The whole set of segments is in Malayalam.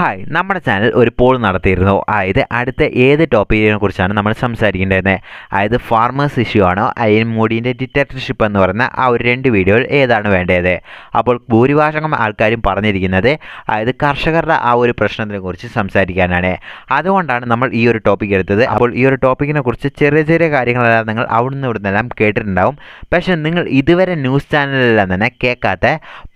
ഹായ് നമ്മുടെ ചാനൽ ഒരു പോൾ നടത്തിയിരുന്നു അതായത് അടുത്ത ഏത് ടോപ്പിക്കിനെ കുറിച്ചാണ് നമ്മൾ സംസാരിക്കേണ്ടതെന്ന് അതായത് ഫാർമേഴ്സ് ഇഷ്യൂ ആണോ അയൻ മോഡീൻ്റെ ഡിറ്റക്ടർഷിപ്പ് എന്ന് പറയുന്ന ആ ഒരു രണ്ട് വീഡിയോയിൽ ഏതാണ് വേണ്ടത് അപ്പോൾ ഭൂരിഭാഷം ആൾക്കാരും പറഞ്ഞിരിക്കുന്നത് അതായത് കർഷകരുടെ ആ ഒരു പ്രശ്നത്തിനെ കുറിച്ച് സംസാരിക്കാനാണ് അതുകൊണ്ടാണ് നമ്മൾ ഈ ഒരു ടോപ്പിക് എടുത്തത് അപ്പോൾ ഈ ഒരു ടോപ്പിക്കിനെ കുറിച്ച് ചെറിയ ചെറിയ കാര്യങ്ങളെല്ലാം നിങ്ങൾ നിന്ന് അവിടുന്ന് എല്ലാം കേട്ടിട്ടുണ്ടാവും പക്ഷേ നിങ്ങൾ ഇതുവരെ ന്യൂസ് ചാനലിലെല്ലാം തന്നെ കേൾക്കാത്ത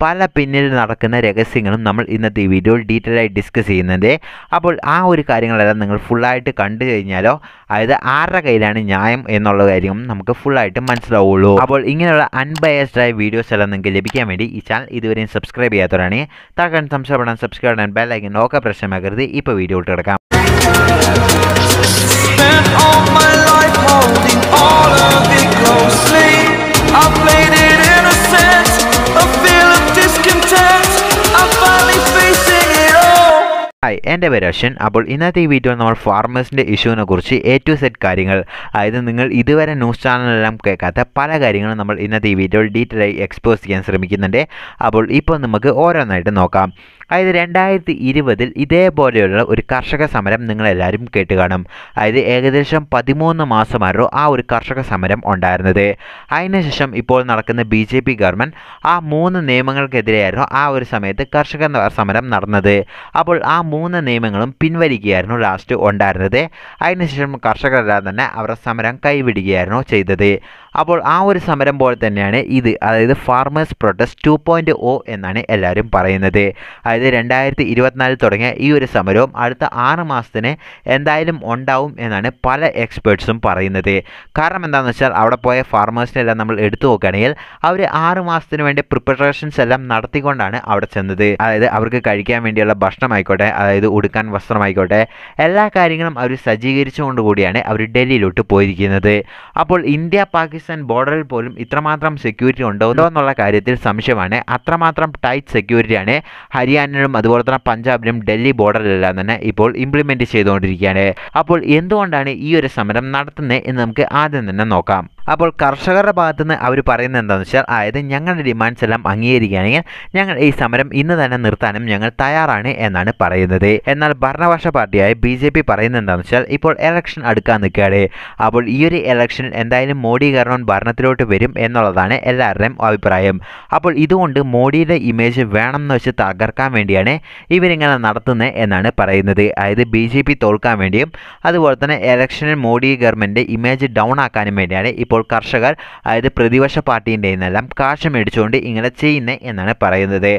പല പിന്നിൽ നടക്കുന്ന രഹസ്യങ്ങളും നമ്മൾ ഇന്നത്തെ ഈ വീഡിയോയിൽ ഡീറ്റെയിൽ ആയി ഡിസ്കസ് ഡിസ്കസ് ചെയ്യുന്നത് അപ്പോൾ ആ ഒരു കാര്യങ്ങളെല്ലാം നിങ്ങൾ ഫുള്ളായിട്ട് കണ്ടു കഴിഞ്ഞാലോ അതായത് ആരുടെ കയ്യിലാണ് ന്യായം എന്നുള്ള കാര്യം നമുക്ക് ഫുള്ളായിട്ട് മനസ്സിലാവുള്ളൂ അപ്പോൾ ഇങ്ങനെയുള്ള അൺബയസ്ഡ് ആയ വീഡിയോസ് എല്ലാം നിങ്ങൾക്ക് ലഭിക്കാൻ വേണ്ടി ഈ ചാനൽ ഇതുവരെയും സബ്സ്ക്രൈബ് ചെയ്യാത്തവരാണ് താഴെ സംശയപ്പെടാൻ സബ്സ്ക്രൈബ് ചെയ്യാൻ ബെല്ലൈക്കൻ ഓക്കെ പ്രശ്നമാക്കരുത് ഇപ്പോൾ വീഡിയോ ഇട്ട് കിടക്കാം ഹായ് എൻ്റെ പേര് അശ്വൻ അപ്പോൾ ഇന്നത്തെ ഈ വീഡിയോ നമ്മൾ ഫാർമേഴ്സിൻ്റെ ഇഷ്യൂവിനെ കുറിച്ച് എ ടു സെറ്റ് കാര്യങ്ങൾ അതായത് നിങ്ങൾ ഇതുവരെ ന്യൂസ് ചാനലെല്ലാം കേൾക്കാത്ത പല കാര്യങ്ങളും നമ്മൾ ഇന്നത്തെ ഈ വീഡിയോയിൽ ഡീറ്റെയിൽ ആയി എക്സ്പോസ് ചെയ്യാൻ ശ്രമിക്കുന്നുണ്ട് അപ്പോൾ ഇപ്പോൾ നമുക്ക് ഓരോന്നായിട്ട് നോക്കാം അതായത് രണ്ടായിരത്തി ഇരുപതിൽ ഇതേപോലെയുള്ള ഒരു കർഷക സമരം നിങ്ങളെല്ലാവരും കേട്ട് കാണും അതായത് ഏകദേശം പതിമൂന്ന് മാസമായിരുന്നു ആ ഒരു കർഷക സമരം ഉണ്ടായിരുന്നത് അതിനുശേഷം ഇപ്പോൾ നടക്കുന്ന ബി ജെ പി ഗവൺമെൻറ് ആ മൂന്ന് നിയമങ്ങൾക്കെതിരെയായിരുന്നു ആ ഒരു സമയത്ത് കർഷക സമരം നടന്നത് അപ്പോൾ ആ മൂന്ന് നിയമങ്ങളും പിൻവലിക്കുകയായിരുന്നു ലാസ്റ്റ് ഉണ്ടായിരുന്നത് അതിനുശേഷം കർഷകരെല്ലാം തന്നെ അവരുടെ സമരം കൈവിടുകയായിരുന്നു ചെയ്തത് അപ്പോൾ ആ ഒരു സമരം പോലെ തന്നെയാണ് ഇത് അതായത് farmers protest two point O എന്നാണ് എല്ലാവരും പറയുന്നത് അതായത് രണ്ടായിരത്തി ഇരുപത്തിനാലിൽ തുടങ്ങിയ ഈ ഒരു സമരവും അടുത്ത ആറ് മാസത്തിന് എന്തായാലും ഉണ്ടാവും എന്നാണ് പല എക്സ്പേർട്സും പറയുന്നത് കാരണം എന്താണെന്ന് വെച്ചാൽ അവിടെ പോയ എല്ലാം നമ്മൾ എടുത്തു നോക്കുകയാണെങ്കിൽ അവർ ആറ് മാസത്തിന് വേണ്ടി പ്രിപ്പറേഷൻസ് എല്ലാം നടത്തിക്കൊണ്ടാണ് അവിടെ ചെന്നത് അതായത് അവർക്ക് കഴിക്കാൻ വേണ്ടിയുള്ള ഭക്ഷണമായിക്കോട്ടെ അതായത് ഉടുക്കാൻ വസ്ത്രമായിക്കോട്ടെ എല്ലാ കാര്യങ്ങളും അവർ സജ്ജീകരിച്ചുകൊണ്ട് കൂടിയാണ് അവർ ഡൽഹിയിലോട്ട് പോയിരിക്കുന്നത് അപ്പോൾ ഇന്ത്യ പാകിസ്ഥാൻ ആൻഡ് ബോർഡറിൽ പോലും ഇത്രമാത്രം സെക്യൂരിറ്റി ഉണ്ടോ എന്നുള്ള കാര്യത്തിൽ സംശയമാണ് അത്രമാത്രം ടൈറ്റ് സെക്യൂരിറ്റിയാണ് ഹരിയാനയിലും അതുപോലെ തന്നെ പഞ്ചാബിലും ഡൽഹി ബോർഡറിലെല്ലാം തന്നെ ഇപ്പോൾ ഇംപ്ലിമെൻറ്റ് ചെയ്തുകൊണ്ടിരിക്കുകയാണ് അപ്പോൾ എന്തുകൊണ്ടാണ് ഈ ഒരു സമരം നടത്തുന്നത് എന്ന് നമുക്ക് ആദ്യം തന്നെ നോക്കാം അപ്പോൾ കർഷകരുടെ ഭാഗത്ത് നിന്ന് അവർ പറയുന്നത് എന്താണെന്ന് വെച്ചാൽ അതായത് ഞങ്ങളുടെ ഡിമാൻഡ്സ് എല്ലാം അംഗീകരിക്കുകയാണെങ്കിൽ ഞങ്ങൾ ഈ സമരം ഇന്ന് തന്നെ നിർത്താനും ഞങ്ങൾ തയ്യാറാണ് എന്നാണ് പറയുന്നത് എന്നാൽ ഭരണപക്ഷ പാർട്ടിയായ ബി ജെ പി പറയുന്നത് എന്താണെന്ന് വെച്ചാൽ ഇപ്പോൾ എലക്ഷൻ അടുക്കാൻ നിൽക്കുകയാണ് അപ്പോൾ ഈ ഒരു എലക്ഷൻ എന്തായാലും മോഡി ഗവൺമെൻറ് ഭരണത്തിലോട്ട് വരും എന്നുള്ളതാണ് എല്ലാവരുടെയും അഭിപ്രായം അപ്പോൾ ഇതുകൊണ്ട് മോഡിയുടെ ഇമേജ് വേണം എന്ന് വെച്ച് തകർക്കാൻ വേണ്ടിയാണ് ഇവരിങ്ങനെ നടത്തുന്നത് എന്നാണ് പറയുന്നത് അതായത് ബി ജെ പി തോൽക്കാൻ വേണ്ടിയും അതുപോലെ തന്നെ എലക്ഷനിൽ മോഡി ഗവൺമെൻറ് ഇമേജ് ഡൗൺ ആക്കാനും വേണ്ടിയാണ് ഇപ്പോൾ ഇപ്പോൾ കർഷകർ അതായത് പ്രതിപക്ഷ പാർട്ടീൻ്റെ നിന്നെല്ലാം കാശ് മേടിച്ചുകൊണ്ട് ഇങ്ങനെ ചെയ്യുന്നത് എന്നാണ് പറയുന്നത്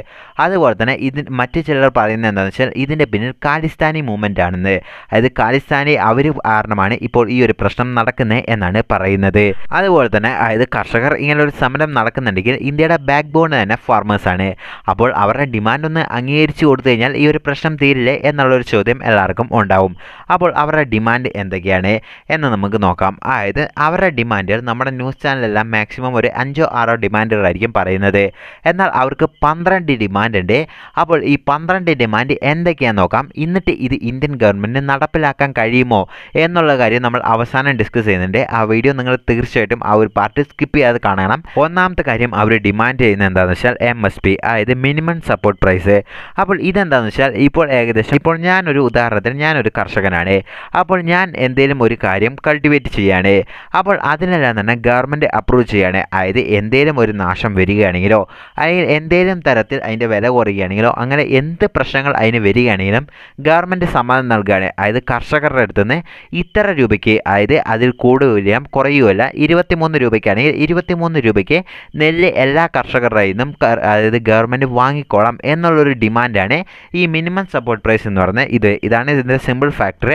അതുപോലെ തന്നെ ഇത് മറ്റു ചിലർ പറയുന്നത് എന്താണെന്ന് വെച്ചാൽ ഇതിൻ്റെ പിന്നിൽ കാലിസ്ഥാനി മൂവ്മെൻ്റ് ആണെന്ന് അതായത് കാലിസ്ഥാനി അവർ കാരണമാണ് ഇപ്പോൾ ഈ ഒരു പ്രശ്നം നടക്കുന്നത് എന്നാണ് പറയുന്നത് അതുപോലെ തന്നെ അതായത് കർഷകർ ഇങ്ങനെ ഒരു സമരം നടക്കുന്നുണ്ടെങ്കിൽ ഇന്ത്യയുടെ ബാക്ക് ബോൺ തന്നെ ഫാർമേഴ്സാണ് അപ്പോൾ അവരുടെ ഡിമാൻഡ് ഒന്ന് അംഗീകരിച്ചു കൊടുത്തു കഴിഞ്ഞാൽ ഈ ഒരു പ്രശ്നം തീരില്ലേ എന്നുള്ളൊരു ചോദ്യം എല്ലാവർക്കും ഉണ്ടാവും അപ്പോൾ അവരുടെ ഡിമാൻഡ് എന്തൊക്കെയാണ് എന്ന് നമുക്ക് നോക്കാം അതായത് അവരുടെ ഡിമാൻഡുകൾ നമ്മുടെ ന്യൂസ് ചാനലെല്ലാം മാക്സിമം ഒരു അഞ്ചോ ആറോ ഡിമാൻഡുകളായിരിക്കും പറയുന്നത് എന്നാൽ അവർക്ക് പന്ത്രണ്ട് ഡിമാൻഡ് ഉണ്ട് അപ്പോൾ ഈ പന്ത്രണ്ട് ഡിമാൻഡ് എന്തൊക്കെയാണെന്ന് നോക്കാം എന്നിട്ട് ഇത് ഇന്ത്യൻ ഗവൺമെൻറ് നടപ്പിലാക്കാൻ കഴിയുമോ എന്നുള്ള കാര്യം നമ്മൾ അവസാനം ഡിസ്കസ് ചെയ്യുന്നുണ്ട് ആ വീഡിയോ നിങ്ങൾ തീർച്ചയായിട്ടും ആ ഒരു പാർട്ട് സ്കിപ്പ് ചെയ്യാതെ കാണണം ഒന്നാമത്തെ കാര്യം അവർ ഡിമാൻഡ് ചെയ്യുന്നത് എന്താണെന്ന് വെച്ചാൽ എം എസ് പി അതായത് മിനിമം സപ്പോർട്ട് പ്രൈസ് അപ്പോൾ ഇതെന്താണെന്ന് വെച്ചാൽ ഇപ്പോൾ ഏകദേശം ഇപ്പോൾ ഞാനൊരു ഉദാഹരണത്തിന് ഞാനൊരു കർഷകനാണ് അപ്പോൾ ഞാൻ എന്തെങ്കിലും ഒരു കാര്യം കൾട്ടിവേറ്റ് ചെയ്യാണ് അപ്പോൾ അതിനെല്ലാം തന്നെ ഗവൺമെൻറ് അപ്രൂവ് ചെയ്യുകയാണ് അതായത് എന്തെങ്കിലും ഒരു നാശം വരികയാണെങ്കിലോ അല്ലെങ്കിൽ എന്തെങ്കിലും തരത്തിൽ അതിൻ്റെ വില കുറയുകയാണെങ്കിലോ അങ്ങനെ എന്ത് പ്രശ്നങ്ങൾ അതിന് വരികയാണെങ്കിലും ഗവൺമെൻറ് സമ്മതം നൽകുകയാണ് അതായത് കർഷകരുടെ അടുത്ത് നിന്ന് ഇത്ര രൂപയ്ക്ക് അതായത് അതിൽ കൂടുകയില്ല കുറയുകയില്ല ഇരുപത്തിമൂന്ന് രൂപയ്ക്കാണെങ്കിൽ ഇരുപത്തിമൂന്ന് രൂപയ്ക്ക് നെല്ല് എല്ലാ കർഷകരുടെ നിന്നും അതായത് ഗവൺമെൻറ് വാങ്ങിക്കോളാം എന്നുള്ളൊരു ഡിമാൻഡാണ് ഈ മിനിമം സപ്പോർട്ട് പ്രൈസ് എന്ന് പറഞ്ഞാൽ ഇത് ഇതാണ് ഇതിൻ്റെ സിമ്പിൾ ഫാക്ടർ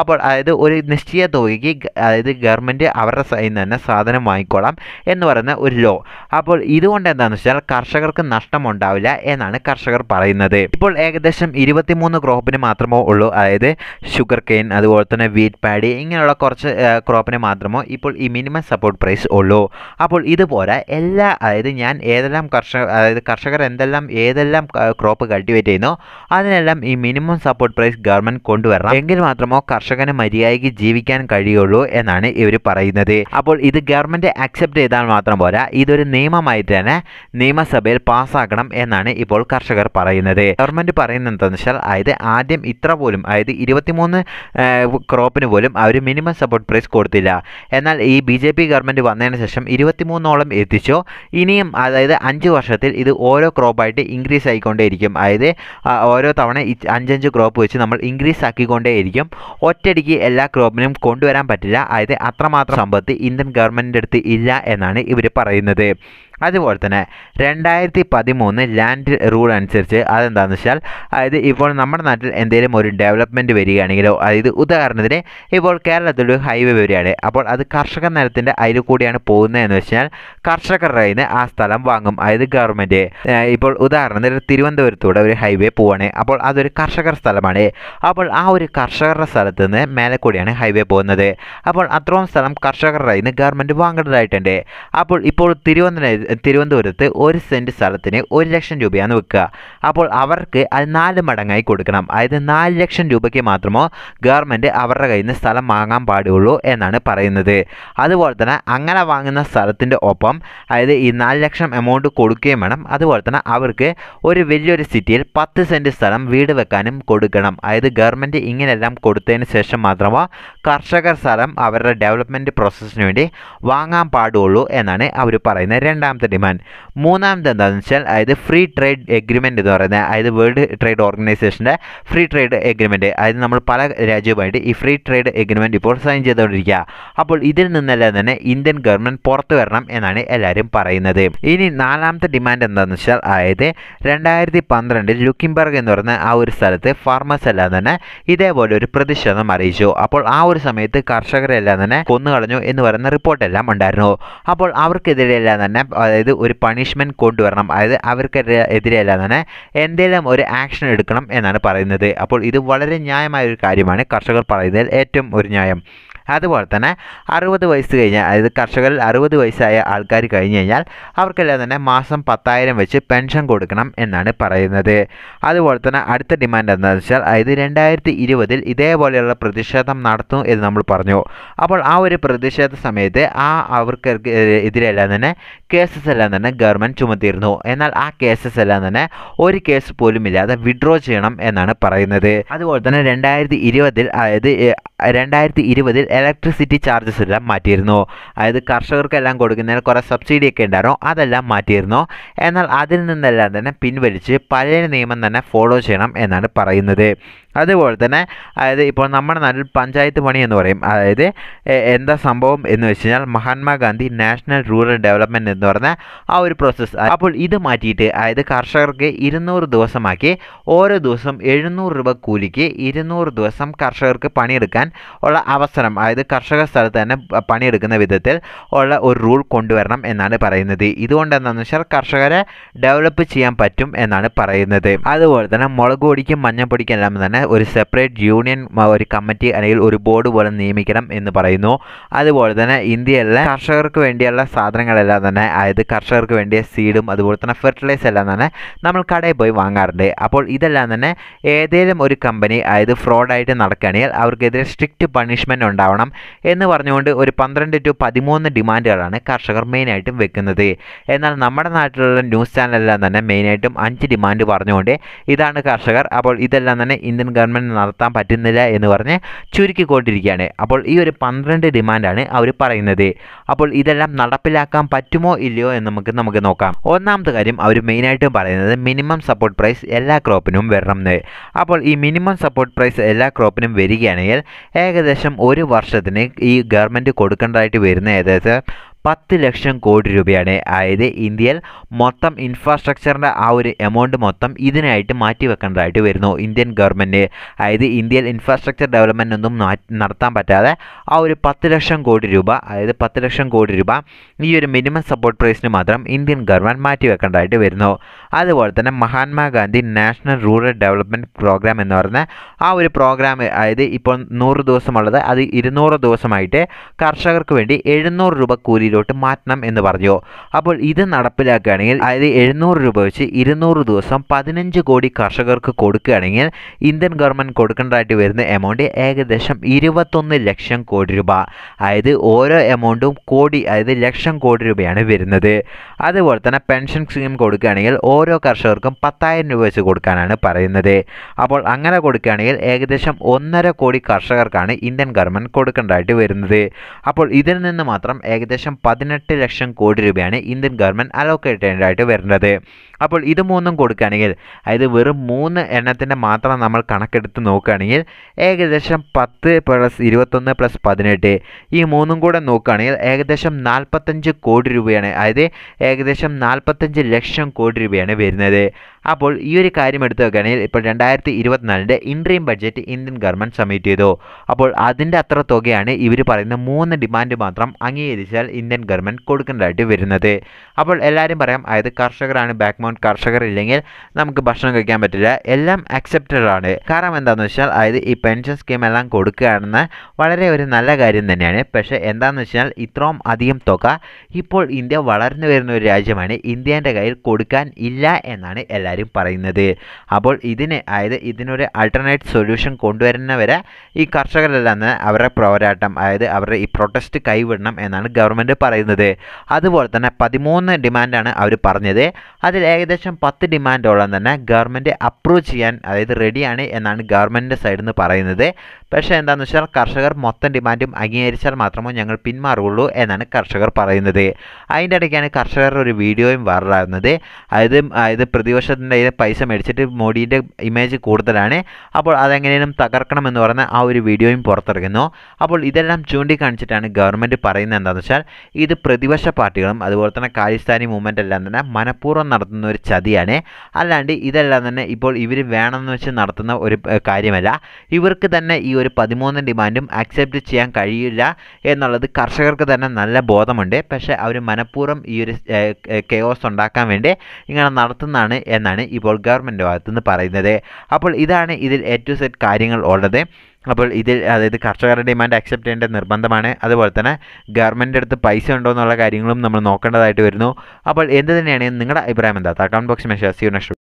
അപ്പോൾ അതായത് ഒരു നിശ്ചയ തുകയ്ക്ക് അതായത് ഗവൺമെൻറ് അവരുടെ സൈഡിൽ നിന്ന് സാധനം വാങ്ങിക്കോളാം എന്ന് പറയുന്ന ഒരു ലോ അപ്പോൾ ഇതുകൊണ്ട് എന്താണെന്ന് വെച്ചാൽ കർഷകർക്ക് നഷ്ടമുണ്ടാവില്ല എന്നാണ് കർഷകർ പറയുന്നത് ഇപ്പോൾ ഏകദേശം ഇരുപത്തിമൂന്ന് ക്രോപ്പിന് മാത്രമേ ഉള്ളൂ അതായത് ഷുഗർ കെയിൻ അതുപോലെ തന്നെ വീറ്റ് പാഡി ഇങ്ങനെയുള്ള കുറച്ച് ക്രോപ്പിന് മാത്രമോ ഇപ്പോൾ ഈ മിനിമം സപ്പോർട്ട് പ്രൈസ് ഉള്ളൂ അപ്പോൾ ഇതുപോലെ എല്ലാ അതായത് ഞാൻ ഏതെല്ലാം കർഷക അതായത് കർഷകർ എന്തെല്ലാം ഏതെല്ലാം ക്രോപ്പ് കൾട്ടിവേറ്റ് ചെയ്യുന്നോ അതിനെല്ലാം ഈ മിനിമം സപ്പോർട്ട് പ്രൈസ് ഗവൺമെൻറ് കൊണ്ടുവരണം എങ്കിൽ മാത്രമോ കർഷകന് മര്യാദയ്ക്ക് ജീവിക്കാൻ കഴിയുള്ളൂ എന്നാണ് ഇവർ പറയുന്നത് അപ്പോൾ ഇത് ഇത് ഗവൺമെൻറ് അക്സെപ്റ്റ് ചെയ്താൽ മാത്രം പോരാ ഇതൊരു നിയമമായിട്ട് തന്നെ നിയമസഭയിൽ പാസ്സാക്കണം എന്നാണ് ഇപ്പോൾ കർഷകർ പറയുന്നത് ഗവൺമെൻറ് പറയുന്നത് എന്താണെന്ന് വെച്ചാൽ അതായത് ആദ്യം ഇത്ര പോലും അതായത് ഇരുപത്തിമൂന്ന് ക്രോപ്പിന് പോലും അവർ മിനിമം സപ്പോർട്ട് പ്രൈസ് കൊടുത്തില്ല എന്നാൽ ഈ ബി ജെ പി ഗവൺമെൻറ് വന്നതിന് ശേഷം ഇരുപത്തിമൂന്നോളം എത്തിച്ചോ ഇനിയും അതായത് അഞ്ച് വർഷത്തിൽ ഇത് ഓരോ ക്രോപ്പായിട്ട് ഇൻക്രീസ് ആയിക്കൊണ്ടേയിരിക്കും അതായത് ഓരോ തവണ അഞ്ചഞ്ച് ക്രോപ്പ് വെച്ച് നമ്മൾ ഇൻക്രീസ് ആക്കിക്കൊണ്ടേയിരിക്കും ഒറ്റയടിക്ക് എല്ലാ ക്രോപ്പിനും കൊണ്ടുവരാൻ പറ്റില്ല അതായത് അത്രമാത്രം സമ്പത്ത് ഇന്ത്യൻ ഗവൺമെൻറ്റിൻ്റെ അടുത്ത് ഇല്ല എന്നാണ് ഇവർ പറയുന്നത് അതുപോലെ തന്നെ രണ്ടായിരത്തി പതിമൂന്ന് ലാൻഡ് റൂൾ അനുസരിച്ച് അതെന്താണെന്ന് വെച്ചാൽ അതായത് ഇപ്പോൾ നമ്മുടെ നാട്ടിൽ എന്തെങ്കിലും ഒരു ഡെവലപ്മെൻറ്റ് വരികയാണെങ്കിലോ അതായത് ഉദാഹരണത്തിന് ഇപ്പോൾ കേരളത്തിലൊരു ഹൈവേ വരികയാണ് അപ്പോൾ അത് കർഷക നിലത്തിൻ്റെ അതിൽ കൂടിയാണ് പോകുന്നത് എന്ന് വെച്ചാൽ കർഷകരുടെ കയ്യിൽ നിന്ന് ആ സ്ഥലം വാങ്ങും അതായത് ഗവൺമെൻറ് ഇപ്പോൾ ഉദാഹരണത്തിന് തിരുവനന്തപുരത്തൂടെ ഒരു ഹൈവേ പോവാണ് അപ്പോൾ അതൊരു കർഷകർ സ്ഥലമാണ് അപ്പോൾ ആ ഒരു കർഷകരുടെ സ്ഥലത്ത് നിന്ന് മേലെ കൂടിയാണ് ഹൈവേ പോകുന്നത് അപ്പോൾ അത്രയും സ്ഥലം കർഷകരുടെ കയ്യിൽ നിന്ന് ഗവൺമെൻറ് വാങ്ങേണ്ടതായിട്ടുണ്ട് അപ്പോൾ ഇപ്പോൾ തിരുവനന്തപുരം തിരുവനന്തപുരത്ത് ഒരു സെൻറ്റ് സ്ഥലത്തിന് ഒരു ലക്ഷം രൂപയാണ് വെക്കുക അപ്പോൾ അവർക്ക് അത് നാല് മടങ്ങായി കൊടുക്കണം അതായത് നാല് ലക്ഷം രൂപയ്ക്ക് മാത്രമോ ഗവൺമെൻറ് അവരുടെ കയ്യിൽ നിന്ന് സ്ഥലം വാങ്ങാൻ പാടുള്ളൂ എന്നാണ് പറയുന്നത് അതുപോലെ തന്നെ അങ്ങനെ വാങ്ങുന്ന സ്ഥലത്തിൻ്റെ ഒപ്പം അതായത് ഈ നാല് ലക്ഷം എമൗണ്ട് കൊടുക്കുകയും വേണം അതുപോലെ തന്നെ അവർക്ക് ഒരു വലിയൊരു സിറ്റിയിൽ പത്ത് സെൻറ്റ് സ്ഥലം വീട് വെക്കാനും കൊടുക്കണം അതായത് ഗവൺമെൻറ് ഇങ്ങനെയെല്ലാം കൊടുത്തതിന് ശേഷം മാത്രമോ കർഷകർ സ്ഥലം അവരുടെ ഡെവലപ്മെൻറ്റ് പ്രോസസ്സിന് വേണ്ടി വാങ്ങാൻ പാടുള്ളൂ എന്നാണ് അവർ പറയുന്നത് രണ്ടാം രണ്ടാമത്തെ ഡിമാൻഡ് മൂന്നാമത്തെ എന്താണെന്ന് വെച്ചാൽ അതായത് ഫ്രീ ട്രേഡ് എഗ്രിമെൻ്റ് എന്ന് പറയുന്നത് അതായത് വേൾഡ് ട്രേഡ് ഓർഗനൈസേഷൻ്റെ ഫ്രീ ട്രേഡ് എഗ്രിമെൻറ്റ് അതായത് നമ്മൾ പല രാജ്യവുമായിട്ട് ഈ ഫ്രീ ട്രേഡ് എഗ്രിമെൻറ്റ് ഇപ്പോൾ സൈൻ ചെയ്തുകൊണ്ടിരിക്കുക അപ്പോൾ ഇതിൽ നിന്നെല്ലാം തന്നെ ഇന്ത്യൻ ഗവൺമെൻറ് പുറത്തു വരണം എന്നാണ് എല്ലാവരും പറയുന്നത് ഇനി നാലാമത്തെ ഡിമാൻഡ് എന്താണെന്ന് വെച്ചാൽ അതായത് രണ്ടായിരത്തി പന്ത്രണ്ടിൽ ലുക്കിംബർഗ് എന്ന് പറയുന്ന ആ ഒരു സ്ഥലത്ത് ഫാർമേഴ്സ് എല്ലാം തന്നെ ഇതേപോലെ ഒരു പ്രതിഷേധം അറിയിച്ചു അപ്പോൾ ആ ഒരു സമയത്ത് കർഷകരെല്ലാം തന്നെ കൊന്നുകളഞ്ഞു എന്ന് പറയുന്ന റിപ്പോർട്ടെല്ലാം ഉണ്ടായിരുന്നു അപ്പോൾ അവർക്കെതിരെല്ലാം തന്നെ അതായത് ഒരു പണിഷ്മെൻ്റ് കൊണ്ടുവരണം അതായത് അവർക്കെതിരെ എതിരെയല്ല തന്നെ എന്തെങ്കിലും ഒരു ആക്ഷൻ എടുക്കണം എന്നാണ് പറയുന്നത് അപ്പോൾ ഇത് വളരെ ന്യായമായ ഒരു കാര്യമാണ് കർഷകർ പറയുന്നതിൽ ഏറ്റവും ഒരു ന്യായം അതുപോലെ തന്നെ അറുപത് വയസ്സ് കഴിഞ്ഞാൽ അതായത് കർഷകരിൽ അറുപത് വയസ്സായ ആൾക്കാർ കഴിഞ്ഞു കഴിഞ്ഞാൽ അവർക്കെല്ലാം തന്നെ മാസം പത്തായിരം വെച്ച് പെൻഷൻ കൊടുക്കണം എന്നാണ് പറയുന്നത് അതുപോലെ തന്നെ അടുത്ത ഡിമാൻഡ് എന്താണെന്ന് വെച്ചാൽ അതായത് രണ്ടായിരത്തി ഇരുപതിൽ ഇതേപോലെയുള്ള പ്രതിഷേധം നടത്തും എന്ന് നമ്മൾ പറഞ്ഞു അപ്പോൾ ആ ഒരു പ്രതിഷേധ സമയത്ത് ആ അവർക്ക് എതിരെല്ലാം തന്നെ കേസസ് എല്ലാം തന്നെ ഗവൺമെൻറ് ചുമത്തിയിരുന്നു എന്നാൽ ആ കേസസ് എല്ലാം തന്നെ ഒരു കേസ് പോലും ഇല്ലാതെ വിഡ്രോ ചെയ്യണം എന്നാണ് പറയുന്നത് അതുപോലെ തന്നെ രണ്ടായിരത്തി ഇരുപതിൽ അതായത് രണ്ടായിരത്തി ഇരുപതിൽ ഇലക്ട്രിസിറ്റി ചാർജസ് എല്ലാം മാറ്റിയിരുന്നു അതായത് കർഷകർക്കെല്ലാം കൊടുക്കുന്നതിന് കുറേ സബ്സിഡിയൊക്കെ ഉണ്ടായിരുന്നു അതെല്ലാം മാറ്റിയിരുന്നു എന്നാൽ അതിൽ നിന്നെല്ലാം തന്നെ പിൻവലിച്ച് പഴയ നിയമം തന്നെ ഫോളോ ചെയ്യണം എന്നാണ് പറയുന്നത് അതുപോലെ തന്നെ അതായത് ഇപ്പോൾ നമ്മുടെ നാട്ടിൽ പഞ്ചായത്ത് പണി എന്ന് പറയും അതായത് എന്താ സംഭവം എന്ന് വെച്ച് കഴിഞ്ഞാൽ മഹാത്മാഗാന്ധി നാഷണൽ റൂറൽ ഡെവലപ്മെൻറ്റ് എന്ന് പറഞ്ഞ ആ ഒരു പ്രോസസ്സ് അപ്പോൾ ഇത് മാറ്റിയിട്ട് അതായത് കർഷകർക്ക് ഇരുന്നൂറ് ദിവസമാക്കി ഓരോ ദിവസം എഴുന്നൂറ് രൂപ കൂലിക്ക് ഇരുന്നൂറ് ദിവസം കർഷകർക്ക് പണിയെടുക്കാൻ ഉള്ള അവസരം അതായത് കർഷക സ്ഥലത്ത് തന്നെ പണിയെടുക്കുന്ന വിധത്തിൽ ഉള്ള ഒരു റൂൾ കൊണ്ടുവരണം എന്നാണ് പറയുന്നത് ഇതുകൊണ്ട് എന്താണെന്ന് വെച്ചാൽ കർഷകരെ ഡെവലപ്പ് ചെയ്യാൻ പറ്റും എന്നാണ് പറയുന്നത് അതുപോലെ തന്നെ മുളക് പൊടിക്കും മഞ്ഞപ്പൊടിക്കും എല്ലാം തന്നെ ഒരു സെപ്പറേറ്റ് യൂണിയൻ ഒരു കമ്മിറ്റി അല്ലെങ്കിൽ ഒരു ബോർഡ് പോലെ നിയമിക്കണം എന്ന് പറയുന്നു അതുപോലെ തന്നെ ഇന്ത്യയിലെ കർഷകർക്ക് വേണ്ടിയുള്ള സാധനങ്ങളെല്ലാം തന്നെ അതായത് കർഷകർക്ക് വേണ്ടിയ സീഡും അതുപോലെ തന്നെ ഫെർട്ടിലൈസർ എല്ലാം തന്നെ നമ്മൾ കടയിൽ പോയി വാങ്ങാറുണ്ട് അപ്പോൾ ഇതെല്ലാം തന്നെ ഏതെങ്കിലും ഒരു കമ്പനി അതായത് ഫ്രോഡായിട്ട് നടക്കുകയാണെങ്കിൽ അവർക്കെതിരെ സ്ട്രിക്റ്റ് പണിഷ്മെൻ്റ് ഉണ്ടാവണം എന്ന് പറഞ്ഞുകൊണ്ട് ഒരു പന്ത്രണ്ട് ടു പതിമൂന്ന് ഡിമാൻഡുകളാണ് കർഷകർ മെയിനായിട്ടും വെക്കുന്നത് എന്നാൽ നമ്മുടെ നാട്ടിലുള്ള ന്യൂസ് ചാനലെല്ലാം തന്നെ മെയിനായിട്ടും അഞ്ച് ഡിമാൻഡ് പറഞ്ഞുകൊണ്ട് ഇതാണ് കർഷകർ അപ്പോൾ ഇതെല്ലാം തന്നെ ഇന്ത്യൻ ഗവൺമെൻറ് നടത്താൻ പറ്റുന്നില്ല എന്ന് പറഞ്ഞ് ചുരുക്കിക്കൊണ്ടിരിക്കുകയാണ് അപ്പോൾ ഈ ഒരു പന്ത്രണ്ട് ഡിമാൻഡാണ് അവർ പറയുന്നത് അപ്പോൾ ഇതെല്ലാം നടപ്പിലാക്കാൻ പറ്റുമോ ഇല്ലയോ എന്ന് നമുക്ക് നമുക്ക് നോക്കാം ഒന്നാമത്തെ കാര്യം അവർ മെയിനായിട്ടും പറയുന്നത് മിനിമം സപ്പോർട്ട് പ്രൈസ് എല്ലാ ക്രോപ്പിനും വരണം അപ്പോൾ ഈ മിനിമം സപ്പോർട്ട് പ്രൈസ് എല്ലാ ക്രോപ്പിനും വരികയാണെങ്കിൽ ഏകദേശം ഒരു വർഷത്തിന് ഈ ഗവൺമെൻറ് കൊടുക്കേണ്ടതായിട്ട് വരുന്ന ഏകദേശം പത്ത് ലക്ഷം കോടി രൂപയാണ് അതായത് ഇന്ത്യയിൽ മൊത്തം ഇൻഫ്രാസ്ട്രക്ചറിൻ്റെ ആ ഒരു എമൗണ്ട് മൊത്തം ഇതിനായിട്ട് മാറ്റി വെക്കേണ്ടതായിട്ട് വരുന്നു ഇന്ത്യൻ ഗവൺമെൻറ് അതായത് ഇന്ത്യയിൽ ഇൻഫ്രാസ്ട്രക്ചർ ഡെവലപ്മെൻ്റ് ഒന്നും നടത്താൻ പറ്റാതെ ആ ഒരു പത്ത് ലക്ഷം കോടി രൂപ അതായത് പത്ത് ലക്ഷം കോടി രൂപ ഈ ഒരു മിനിമം സപ്പോർട്ട് പ്രൈസിന് മാത്രം ഇന്ത്യൻ ഗവൺമെൻറ് മാറ്റി വെക്കേണ്ടതായിട്ട് വരുന്നു അതുപോലെ തന്നെ Mahatma Gandhi national rural development programme എന്ന് പറയുന്ന ആ ഒരു പ്രോഗ്രാം അതായത് ഇപ്പോൾ നൂറ് ദിവസമുള്ളത് അത് ഇരുന്നൂറ് ദിവസമായിട്ട് കർഷകർക്ക് വേണ്ടി എഴുന്നൂറ് രൂപ കൂലി ഇതിലോട്ട് മാറ്റണം എന്ന് പറഞ്ഞു അപ്പോൾ ഇത് നടപ്പിലാക്കുകയാണെങ്കിൽ അതായത് എഴുന്നൂറ് രൂപ വെച്ച് ഇരുന്നൂറ് ദിവസം പതിനഞ്ച് കോടി കർഷകർക്ക് കൊടുക്കുകയാണെങ്കിൽ ഇന്ത്യൻ ഗവൺമെൻറ് കൊടുക്കേണ്ടതായിട്ട് വരുന്ന എമൗണ്ട് ഏകദേശം ഇരുപത്തൊന്ന് ലക്ഷം കോടി രൂപ അതായത് ഓരോ എമൗണ്ടും കോടി അതായത് ലക്ഷം കോടി രൂപയാണ് വരുന്നത് അതുപോലെ തന്നെ പെൻഷൻ സ്കീം കൊടുക്കുകയാണെങ്കിൽ ഓരോ കർഷകർക്കും പത്തായിരം രൂപ വെച്ച് കൊടുക്കാനാണ് പറയുന്നത് അപ്പോൾ അങ്ങനെ കൊടുക്കുകയാണെങ്കിൽ ഏകദേശം ഒന്നര കോടി കർഷകർക്കാണ് ഇന്ത്യൻ ഗവൺമെൻറ് കൊടുക്കേണ്ടതായിട്ട് വരുന്നത് അപ്പോൾ ഇതിൽ നിന്ന് മാത്രം ഏകദേശം പതിനെട്ട് ലക്ഷം കോടി രൂപയാണ് ഇന്ത്യൻ ഗവൺമെൻറ് അലോക്കേറ്റഡായിട്ട് വരുന്നത് അപ്പോൾ ഇത് മൂന്നും കൊടുക്കുകയാണെങ്കിൽ അതായത് വെറും മൂന്ന് എണ്ണത്തിൻ്റെ മാത്രം നമ്മൾ കണക്കെടുത്ത് നോക്കുകയാണെങ്കിൽ ഏകദേശം പത്ത് പ്ലസ് ഇരുപത്തൊന്ന് പ്ലസ് പതിനെട്ട് ഈ മൂന്നും കൂടെ നോക്കുകയാണെങ്കിൽ ഏകദേശം നാൽപ്പത്തഞ്ച് കോടി രൂപയാണ് അതായത് ഏകദേശം നാൽപ്പത്തഞ്ച് ലക്ഷം കോടി രൂപയാണ് വരുന്നത് അപ്പോൾ ഈ ഒരു കാര്യം എടുത്തു വെക്കുകയാണെങ്കിൽ ഇപ്പോൾ രണ്ടായിരത്തി ഇരുപത്തിനാലിൻ്റെ interim budget Indian government submit ചെയ്തു അപ്പോൾ അതിൻ്റെ അത്ര തുകയാണ് ഇവർ പറയുന്ന മൂന്ന് ഡിമാൻഡ് മാത്രം അംഗീകരിച്ചാൽ ഇന്ത്യൻ ഗവൺമെൻറ് കൊടുക്കേണ്ടതായിട്ട് വരുന്നത് അപ്പോൾ എല്ലാവരും പറയാം അതായത് കർഷകരാണ് ബാക്ക് മൗണ്ട് കർഷകർ ഇല്ലെങ്കിൽ നമുക്ക് ഭക്ഷണം കഴിക്കാൻ പറ്റില്ല എല്ലാം അക്സെപ്റ്റഡ് ആണ് കാരണം എന്താണെന്ന് വെച്ചാൽ അതായത് ഈ പെൻഷൻ സ്കീം എല്ലാം കൊടുക്കുകയാണെന്ന് വളരെ ഒരു നല്ല കാര്യം തന്നെയാണ് പക്ഷേ എന്താണെന്ന് വെച്ചാൽ ഇത്രയും അധികം തുക ഇപ്പോൾ ഇന്ത്യ വളർന്നു വരുന്ന ഒരു രാജ്യമാണ് ഇന്ത്യൻ്റെ കയ്യിൽ കൊടുക്കാൻ ഇല്ല എന്നാണ് എല്ലാവരും കാര്യം പറയുന്നത് അപ്പോൾ ഇതിന് അതായത് ഇതിനൊരു ആൾട്ടർനേറ്റ് സൊല്യൂഷൻ കൊണ്ടുവരുന്നവരെ ഈ കർഷകരെല്ലാം അവരുടെ പോരാട്ടം അതായത് അവരുടെ ഈ പ്രൊട്ടസ്റ്റ് കൈവിടണം എന്നാണ് ഗവൺമെൻറ് പറയുന്നത് അതുപോലെ തന്നെ പതിമൂന്ന് ഡിമാൻഡാണ് അവർ പറഞ്ഞത് അതിൽ ഏകദേശം പത്ത് ഡിമാൻഡോളം തന്നെ ഗവൺമെൻറ് അപ്രൂവ് ചെയ്യാൻ അതായത് റെഡിയാണ് എന്നാണ് ഗവൺമെൻറ്റിൻ്റെ സൈഡിൽ നിന്ന് പറയുന്നത് പക്ഷേ എന്താണെന്ന് വെച്ചാൽ കർഷകർ മൊത്തം ഡിമാൻഡും അംഗീകരിച്ചാൽ മാത്രമേ ഞങ്ങൾ പിന്മാറുകയുള്ളൂ എന്നാണ് കർഷകർ പറയുന്നത് അതിൻ്റെ ഇടയ്ക്കാണ് കർഷകരുടെ ഒരു വീഡിയോയും വൈറലാകുന്നത് അതായത് അതായത് പ്രതിപക്ഷ അതിൻ്റെ പൈസ മേടിച്ചിട്ട് മോഡീൻ്റെ ഇമേജ് കൂടുതലാണ് അപ്പോൾ അതെങ്ങനെയും തകർക്കണമെന്ന് പറഞ്ഞ ആ ഒരു വീഡിയോയും പുറത്തിറങ്ങുന്നു അപ്പോൾ ഇതെല്ലാം ചൂണ്ടിക്കാണിച്ചിട്ടാണ് ഗവൺമെൻറ് പറയുന്നത് എന്താണെന്ന് വെച്ചാൽ ഇത് പ്രതിപക്ഷ പാർട്ടികളും അതുപോലെ തന്നെ കാലിസ്ഥാനി മൂവ്മെൻ്റ് എല്ലാം തന്നെ മനഃപൂർവ്വം നടത്തുന്ന ഒരു ചതിയാണ് അല്ലാണ്ട് ഇതെല്ലാം തന്നെ ഇപ്പോൾ ഇവർ വേണമെന്ന് വെച്ച് നടത്തുന്ന ഒരു കാര്യമല്ല ഇവർക്ക് തന്നെ ഈ ഒരു പതിമൂന്ന് ഡിമാൻഡും അക്സെപ്റ്റ് ചെയ്യാൻ കഴിയില്ല എന്നുള്ളത് കർഷകർക്ക് തന്നെ നല്ല ബോധമുണ്ട് പക്ഷേ അവർ മനഃപൂർവ്വം ഈ ഒരു കെയോസ് ഉണ്ടാക്കാൻ വേണ്ടി ഇങ്ങനെ നടത്തുന്നതാണ് എന്ന് എന്നാണ് ഇപ്പോൾ ഗവൺമെൻറ് നിന്ന് പറയുന്നത് അപ്പോൾ ഇതാണ് ഇതിൽ എ ടു സെറ്റ് കാര്യങ്ങൾ ഉള്ളത് അപ്പോൾ ഇതിൽ അതായത് കർഷകരുടെ ഡിമാൻഡ് അക്സെപ്റ്റ് ചെയ്യേണ്ട നിർബന്ധമാണ് അതുപോലെ തന്നെ ഗവൺമെൻറ് അടുത്ത് പൈസ ഉണ്ടോ എന്നുള്ള കാര്യങ്ങളും നമ്മൾ നോക്കേണ്ടതായിട്ട് വരുന്നു അപ്പോൾ എന്ത് തന്നെയാണെങ്കിലും നിങ്ങളുടെ അഭിപ്രായം എന്താ കമൻറ്റ് ബോക്സ് മെഷേഴ്സ് യു നഷ്ടം